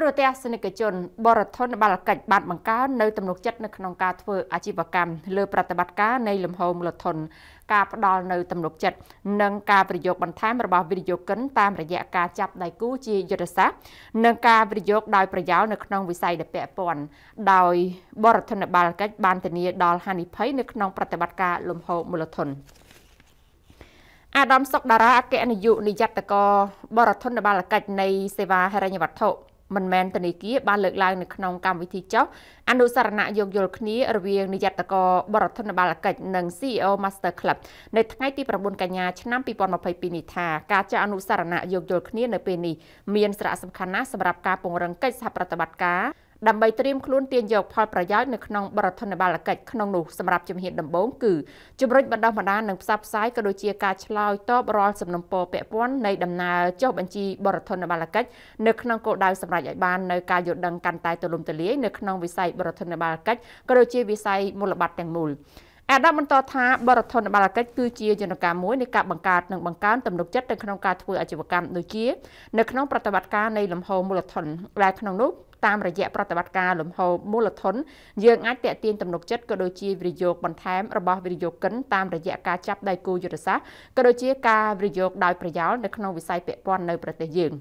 ទូរទស្សនិកជនបរធនបាលកិច្ចបានបង្កើននៅទំនុកចិត្តនៅក្នុងការធ្វើអាជីវកម្មលើប្រតិបត្តិការនៃលំហមូលធនការផ្ដល់នៅទំនុកចិត្តនិងការប្រយោគបន្ថែមរបស់វិនិយោគិនតាមរយៈការចាប់ដៃគូជាយុទ្ធសាស្ត្រនិងការប្រយោគដោយប្រយោលនៅក្នុងវិស័យដែលពាក់ព័ន្ធដោយបរធនបាលកិច្ចបានធានាដល់ហានិភ័យនៅក្នុងប្រតិបត្តិការលំហមូលធនអាដាមសុកតារាអគ្គនាយកនាយកតកបរធនបាលកិច្ចនៃសេវាហិរញ្ញវត្ថុមិនមែនធនាគារបានលើកឡើងនៅក្នុងកម្មវិធីចុះអនុសារណៈយោគយល់គ្នា រវាងនាយកតកបរដ្ឋធនបាលកិច្ចនិង CEO Master Club នៅថ្ងៃទី9កញ្ញាឆ្នាំ2022នេះថា ការចាក់អនុសារណៈយោគយល់គ្នានៅពេលនេះមានសារៈសំខាន់ណាស់សម្រាប់ការពង្រឹងកិច្ចសហប្រតិបត្តិការដើម្បីត្រៀមខ្លួនទាញយកផលប្រយោជន៍នៅក្នុងបរិធានបាលកិច្ចក្នុងនោះសម្រាប់ជំហានដំបូងគឺជំរុញបណ្ដោះបណ្ដាលនិងផ្សព្វផ្សាយក៏ដូចជាការឆ្លើយតបរាល់សំណុំពរពាក់ព័ន្ធនៃដំណើរចុះបញ្ជីបរិធានបាលកិច្ចនៅក្នុងគោលដៅសម្រាប់ឲ្យបាននៅការយល់ដឹងកាន់តែទូលំទូលាយនៅក្នុងវិស័យបរិធានបាលកិច្ចក៏ដូចជាវិស័យមូលបត្រទាំងមូលអាដាមបន្តថាបរិធនបាលកិច្ចគឺជាយន្តការមួយនៃការបង្កើតនិងបង្កើនទំនុកចិត្តទៅក្នុងការធ្វើអាជីវកម្មដូចជានៅក្នុងប្រតិបត្តិការនៃលំហមូលធនដែលក្នុងនោះតាមរយៈប្រតិបត្តិការលំហូរមូលធនយើងអាចតេទៀងទំនុកចិត្តក៏ដូចជាវិនិយោគបន្ថែមរបស់វិនិយោគិនតាមរយៈការចាប់ដៃគូយុទ្ធសាស្ត្រក៏ដូចជា ការវិនិយោគដោយប្រយោលនៅក្នុងវិស័យពាក់ព័ន្ធនៅប្រទេសយើង។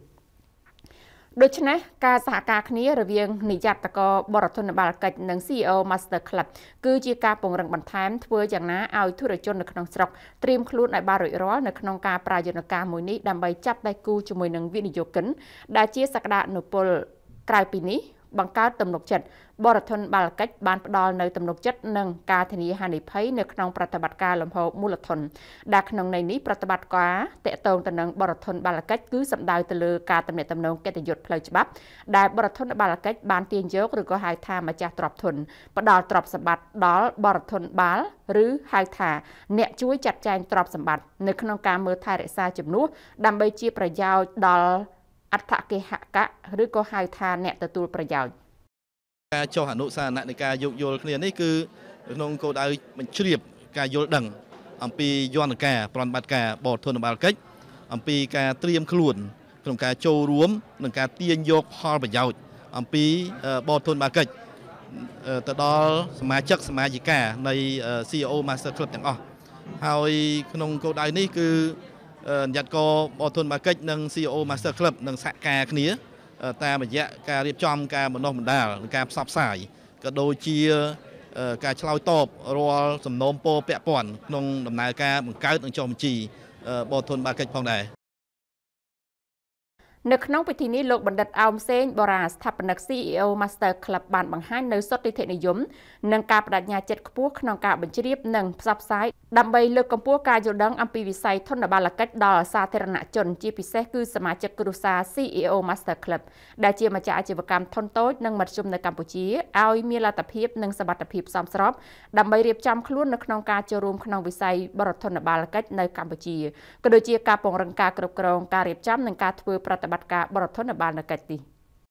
ដូច្នេះការសហការគ្នារវាងនាយកតកបរធនបាលកិច្ចនិង CEO Master Club គឺជាការពង្រឹងបន្ថែមធ្វើយ៉ាងណាឲ្យធុរជននៅក្នុងស្រុកត្រៀមខ្លួនឲ្យបានរួចរាល់នៅក្នុងការប្រាយន្តការមួយនេះដើម្បីចាប់ដៃគូជាមួយនឹងវិនិយោគិនដែលជាសក្តានុពលក្រៅពីនេះបង្កើតទំនុកចិត្តបរធនបាល់កិច្ចបានផ្ដល់នៅទំនុកចិត្តនិងការធានាហានិភ័យនៅក្នុងប្រតិបត្តិការលំហមូលធនដែលក្នុងន័យនេះប្រតិបត្តិការតេតងទៅនឹងបរធនបាល់កិច្ចគឺសំដៅទៅលើការតំណែងតំណងកិត្តិយសផ្លូវច្បាប់ដែលបរធនបាល់កិច្ចបាន ទាញយកឬក៏ហៅថាម្ចាស់ទ្រព្យធនផ្ដល់ទ្រព្យសម្បត្តិដល់បរធនបាល់ឬហៅថាអ្នកជួយចាត់ចែងទ្រព្យសម្បត្តិនៅក្នុងការមើលថែរក្សាជំនួសដើម្បីជាប្រយោជន៍ដល់អត្ថកិហកៈឬក៏ហៅថាអ្នកទទួលប្រយោជន៍ការចុះអនុសាសនៈនៃការយោគយល់គ្នានេះគឺក្នុងគោលដៅបញ្ជ្រាបការយល់ដឹង អំពីយន្តការប្រតិបត្តិការបរធនបាលកិច្ចអំពីការត្រៀមខ្លួន ក្នុងការចូលរួម និងការទាញយកផលប្រយោជន៍អំពីបរធនបាលកិច្ចទៅដល់សមាជិកសមាជិកានៃ CEO Master Club ទាំងអស់ហើយក្នុងគោលដៅនេះគឺអញ្ញត្តិករបរទុនបាគិចនិង CEO Master Club នឹងសហការគ្នាតាមរយៈការរៀបចំ ការបណ្ដុះបណ្ដាលនិងការផ្សព្វផ្សាយក៏ដូចជាការឆ្លើយតបរាល់សំណូមពរពាក់ព័ន្ធក្នុងដំណើរការបង្កើតនិងចុះបញ្ជីបរទុនបាគិចផងដែរនៅក្នុងពិធីនេះលោកបណ្ឌិតអោមសេងបូរ៉ាស្ថាបនិក CEO Master Club បានបង្ហាញនៅសតិធិនិយមនិងការបដិញ្ញាចិត្តខ្ពស់ក្នុងការបញ្ជ្រាបនិងផ្សព្វផ្សាយដើម្បីលើកកម្ពស់ការយល់ដឹងអំពីវិស័យធនបាលកិច្ចដល់សាធារណជនជាពិសេសគឺសមាជិកគ្រួសារ CEO Master Club ដែលជាម្ចាស់អាជីវកម្មធនតូចនិងមធ្យមនៅកម្ពុជាឲ្យមានលទ្ធភាពនិងសមត្ថភាពសមស្របដើម្បីរៀបចំខ្លួននៅក្នុងការចូលរួមក្នុងវិស័យបរិធនបាលកិច្ចនៅកម្ពុជាក៏ដូចជាការពង្រឹងការគ្រប់គ្រងការរៀបចំនិងការធ្វើប្រតិត្តិបត្តិការបរដ្ឋនបាលនៅកិច្ចនេះ។